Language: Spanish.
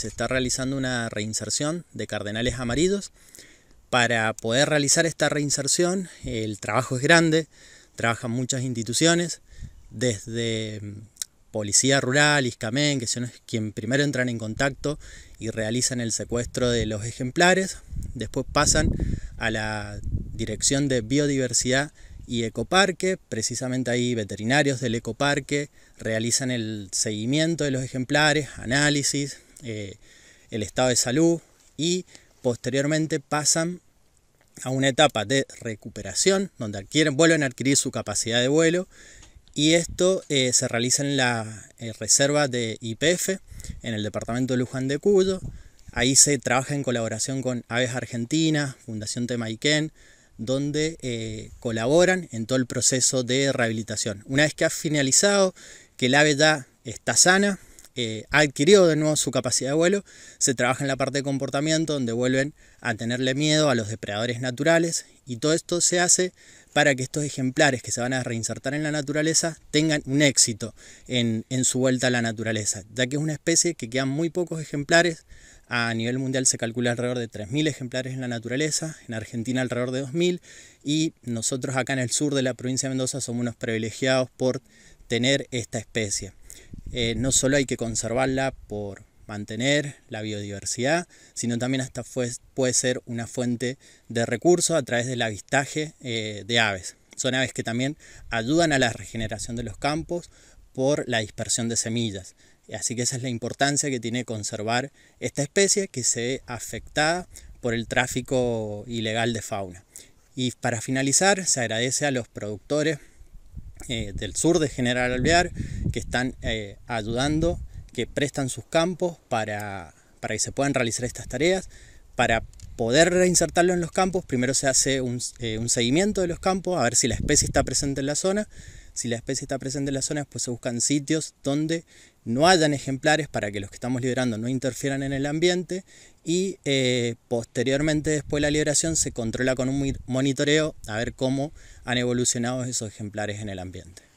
se está realizando una reinserción de cardenales amarillos. Para poder realizar esta reinserción, el trabajo es grande, trabajan muchas instituciones, desde mm, Policía Rural, ISCAMEN, que son quienes primero entran en contacto y realizan el secuestro de los ejemplares, después pasan a la Dirección de Biodiversidad y Ecoparque, precisamente ahí veterinarios del Ecoparque realizan el seguimiento de los ejemplares, análisis, eh, el estado de salud y posteriormente pasan a una etapa de recuperación donde adquieren, vuelven a adquirir su capacidad de vuelo y esto eh, se realiza en la eh, reserva de IPF en el departamento de Luján de Cuyo. Ahí se trabaja en colaboración con Aves Argentina, Fundación Temaiken, donde colaboran en todo el proceso de rehabilitación. Una vez que ha finalizado, que el ave ya está sana, eh, ha adquirido de nuevo su capacidad de vuelo, se trabaja en la parte de comportamiento donde vuelven a tenerle miedo a los depredadores naturales y todo esto se hace para que estos ejemplares que se van a reinsertar en la naturaleza tengan un éxito en, en su vuelta a la naturaleza, ya que es una especie que quedan muy pocos ejemplares, a nivel mundial se calcula alrededor de 3.000 ejemplares en la naturaleza, en Argentina alrededor de 2.000 y nosotros acá en el sur de la provincia de Mendoza somos unos privilegiados por tener esta especie. Eh, no solo hay que conservarla por mantener la biodiversidad, sino también hasta puede ser una fuente de recursos a través del avistaje eh, de aves. Son aves que también ayudan a la regeneración de los campos por la dispersión de semillas. Así que esa es la importancia que tiene conservar esta especie que se ve afectada por el tráfico ilegal de fauna. Y para finalizar, se agradece a los productores eh, del sur de General Alvear que están eh, ayudando, que prestan sus campos para, que se puedan realizar estas tareas. Para poder reinsertarlo en los campos, primero se hace un, eh, un seguimiento de los campos, a ver si la especie está presente en la zona si la especie está presente en las zonas, pues se buscan sitios donde no hayan ejemplares para que los que estamos liberando no interfieran en el ambiente y eh, posteriormente después de la liberación se controla con un monitoreo a ver cómo han evolucionado esos ejemplares en el ambiente.